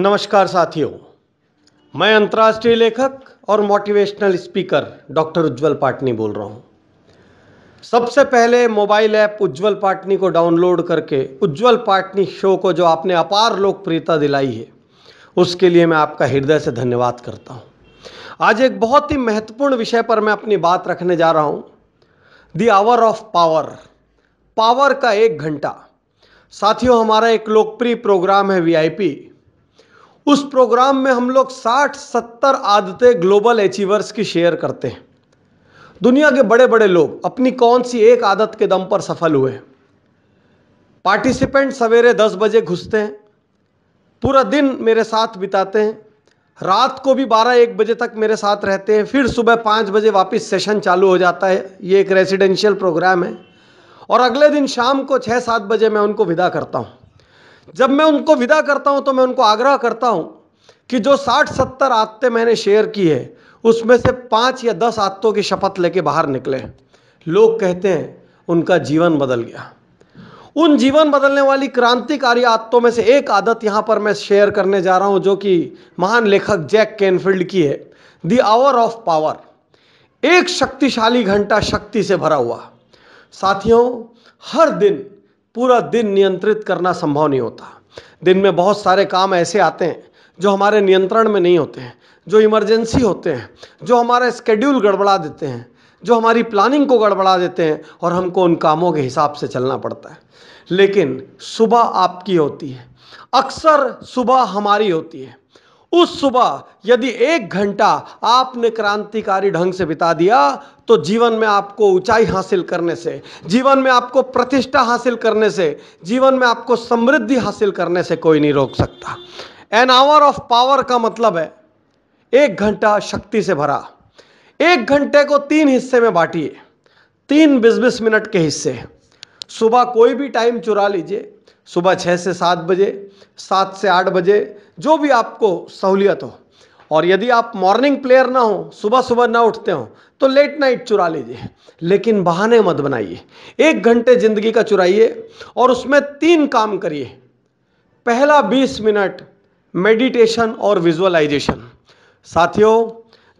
नमस्कार साथियों मैं अंतर्राष्ट्रीय लेखक और motivational speaker doctor Ujjwal Patni बोल रहा हूं सबसे पहले मोबाइल ऐप उज्जवल पाटनी को डाउनलोड करके उज्जवल पाटनी शो को जो आपने अपार लोकप्रियता दिलाई है उसके लिए मैं आपका हृदय से धन्यवाद करता हूँ आज एक बहुत ही महत्वपूर्ण विषय पर मैं अपनी बात रखने जा रहा हूँ the hour of power power का एक घंटा साथियों हमारा एक लोकप्रिय प्रोग्राम है वीआईपी उस प्रोग्राम में हम लोग 60-70 आदतें ग्लोबल अचीवर्स की शेयर करते हैं दुनिया के बड़े बड़े लोग अपनी कौन सी एक आदत के दम पर सफल हुए पार्टिसिपेंट सवेरे 10 बजे घुसते हैं पूरा दिन मेरे साथ बिताते हैं रात को भी बारह एक बजे तक मेरे साथ रहते हैं फिर सुबह पाँच बजे वापस सेशन चालू हो जाता है ये एक रेजिडेंशियल प्रोग्राम है और अगले दिन शाम को छः सात बजे मैं उनको विदा करता हूँ जब मैं उनको विदा करता हूँ तो मैं उनको आग्रह करता हूँ कि जो साठ सत्तर आदतें मैंने शेयर की है उसमें से पाँच या दस आदतों की शपथ लेके बाहर निकले लोग कहते हैं उनका जीवन बदल गया उन जीवन बदलने वाली क्रांतिकारी आदतों में से एक आदत यहाँ पर मैं शेयर करने जा रहा हूँ जो कि महान लेखक जैक कैनफील्ड की है दी आवर ऑफ पावर एक शक्तिशाली घंटा शक्ति से भरा हुआ साथियों हर दिन पूरा दिन नियंत्रित करना संभव नहीं होता दिन में बहुत सारे काम ऐसे आते हैं जो हमारे नियंत्रण में नहीं होते हैं जो इमरजेंसी होते हैं जो हमारा स्केड्यूल गड़बड़ा देते हैं जो हमारी प्लानिंग को गड़बड़ा देते हैं और हमको उन कामों के हिसाब से चलना पड़ता है लेकिन सुबह आपकी होती है अक्सर सुबह हमारी होती है उस सुबह यदि एक घंटा आपने क्रांतिकारी ढंग से बिता दिया तो जीवन में आपको ऊंचाई हासिल करने से जीवन में आपको प्रतिष्ठा हासिल करने से जीवन में आपको समृद्धि हासिल करने से कोई नहीं रोक सकता एन आवर ऑफ पावर का मतलब है एक घंटा शक्ति से भरा एक घंटे को तीन हिस्से में बांटिए तीन बीस बीस मिनट के हिस्से सुबह कोई भी टाइम चुरा लीजिए सुबह छः से सात बजे सात से आठ बजे जो भी आपको सहूलियत हो और यदि आप मॉर्निंग प्लेयर ना हो सुबह सुबह ना उठते हो तो लेट नाइट चुरा लीजिए लेकिन बहाने मत बनाइए एक घंटे ज़िंदगी का चुराइए और उसमें तीन काम करिए पहला बीस मिनट मेडिटेशन और विजुअलाइजेशन साथियों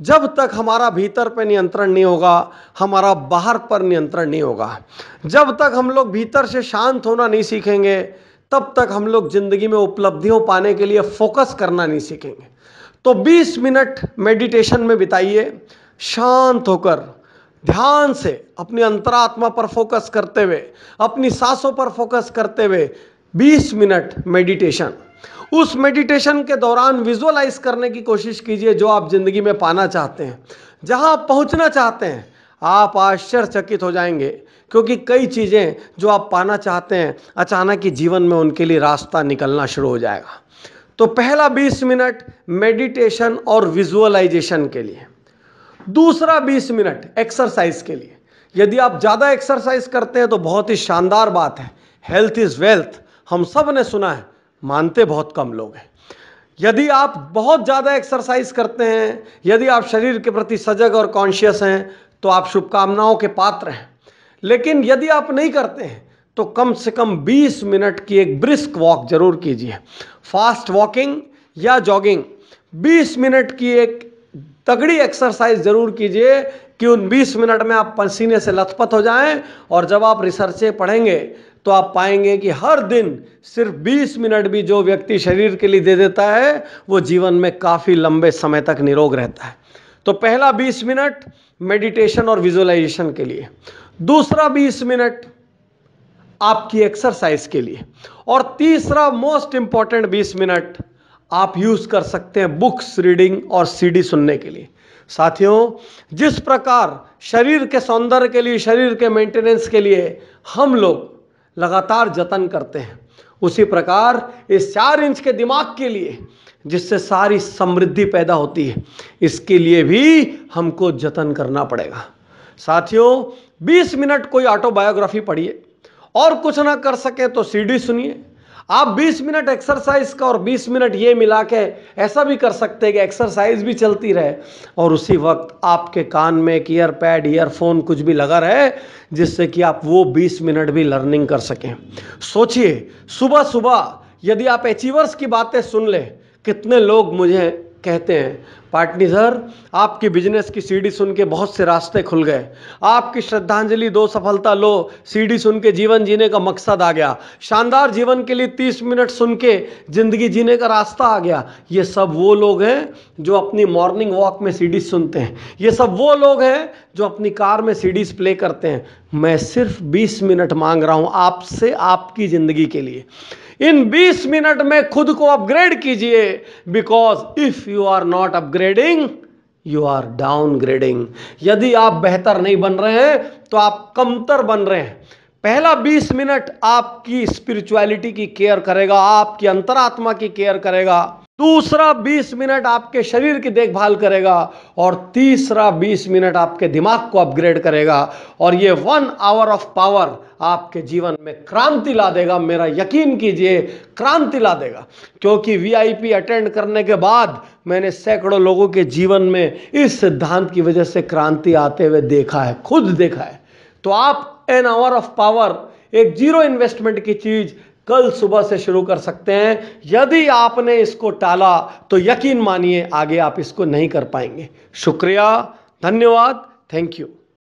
जब तक हमारा भीतर पर नियंत्रण नहीं होगा हमारा बाहर पर नियंत्रण नहीं होगा जब तक हम लोग भीतर से शांत होना नहीं सीखेंगे तब तक हम लोग जिंदगी में उपलब्धियों पाने के लिए फोकस करना नहीं सीखेंगे तो 20 मिनट मेडिटेशन में बिताइए शांत होकर ध्यान से अपनी अंतरात्मा पर फोकस करते हुए अपनी सांसों पर फोकस करते हुए 20 मिनट मेडिटेशन उस मेडिटेशन के दौरान विजुअलाइज करने की कोशिश कीजिए जो आप जिंदगी में पाना चाहते हैं जहां आप पहुंचना चाहते हैं आप आश्चर्यचकित हो जाएंगे क्योंकि कई चीज़ें जो आप पाना चाहते हैं अचानक ही जीवन में उनके लिए रास्ता निकलना शुरू हो जाएगा तो पहला 20 मिनट मेडिटेशन और विजुअलाइजेशन के लिए दूसरा 20 मिनट एक्सरसाइज के लिए यदि आप ज़्यादा एक्सरसाइज करते हैं तो बहुत ही शानदार बात है हेल्थ इज़ वेल्थ हम सब ने सुना है मानते बहुत कम लोग हैं यदि आप बहुत ज़्यादा एक्सरसाइज करते हैं यदि आप शरीर के प्रति सजग और कॉन्शियस हैं तो आप शुभकामनाओं के पात्र हैं लेकिन यदि आप नहीं करते हैं तो कम से कम 20 मिनट की एक ब्रिस्क वॉक जरूर कीजिए फास्ट वॉकिंग या जॉगिंग 20 मिनट की एक तगड़ी एक्सरसाइज ज़रूर कीजिए कि उन 20 मिनट में आप पसीने से लथपथ हो जाएं और जब आप रिसर्चें पढ़ेंगे तो आप पाएंगे कि हर दिन सिर्फ 20 मिनट भी जो व्यक्ति शरीर के लिए दे देता है वो जीवन में काफ़ी लंबे समय तक निरोग रहता है तो पहला 20 मिनट मेडिटेशन और विजुअलाइजेशन के लिए दूसरा 20 मिनट आपकी एक्सरसाइज के लिए और तीसरा मोस्ट इंपॉर्टेंट 20 मिनट आप यूज़ कर सकते हैं बुक्स रीडिंग और सीडी सुनने के लिए साथियों जिस प्रकार शरीर के सौंदर्य के लिए शरीर के मेंटेनेंस के लिए हम लोग लगातार जतन करते हैं उसी प्रकार इस चार इंच के दिमाग के लिए जिससे सारी समृद्धि पैदा होती है इसके लिए भी हमको जतन करना पड़ेगा साथियों 20 मिनट कोई ऑटोबायोग्राफी पढ़िए और कुछ ना कर सके तो सीडी सुनिए आप 20 मिनट एक्सरसाइज का और 20 मिनट ये मिला के ऐसा भी कर सकते हैं कि एक्सरसाइज भी चलती रहे और उसी वक्त आपके कान में एक ईयर पैड ईयरफोन कुछ भी लगा रहे जिससे कि आप वो 20 मिनट भी लर्निंग कर सकें सोचिए सुबह सुबह यदि आप अचीवर्स की बातें सुन लें कितने लोग मुझे कहते हैं पार्टनी सर आपकी बिजनेस की सीडी सुन के बहुत से रास्ते खुल गए आपकी श्रद्धांजलि दो सफलता लो सीडी सुन के जीवन जीने का मकसद आ गया शानदार जीवन के लिए तीस मिनट सुन के ज़िंदगी जीने का रास्ता आ गया ये सब वो लोग हैं जो अपनी मॉर्निंग वॉक में सीडी सुनते हैं ये सब वो लोग हैं जो अपनी कार में सीडीज प्ले करते हैं मैं सिर्फ बीस मिनट मांग रहा हूं आपसे आपकी ज़िंदगी के लिए इन 20 मिनट में खुद को अपग्रेड कीजिए because if you are not upgrading you are downgrading यदि आप बेहतर नहीं बन रहे हैं तो आप कमतर बन रहे हैं पहला 20 मिनट आपकी स्पिरिचुअलिटी की केयर करेगा आपकी अंतरात्मा की केयर करेगा दूसरा 20 मिनट आपके शरीर की देखभाल करेगा और तीसरा 20 मिनट आपके दिमाग को अपग्रेड करेगा और ये वन आवर ऑफ पावर आपके जीवन में क्रांति ला देगा मेरा यकीन कीजिए क्रांति ला देगा क्योंकि वीआईपी अटेंड करने के बाद मैंने सैकड़ों लोगों के जीवन में इस सिद्धांत की वजह से क्रांति आते हुए देखा है खुद देखा है तो आप एन आवर ऑफ पावर एक जीरो इन्वेस्टमेंट की चीज़ कल सुबह से शुरू कर सकते हैं यदि आपने इसको टाला तो यकीन मानिए आगे आप इसको नहीं कर पाएंगे शुक्रिया धन्यवाद थैंक यू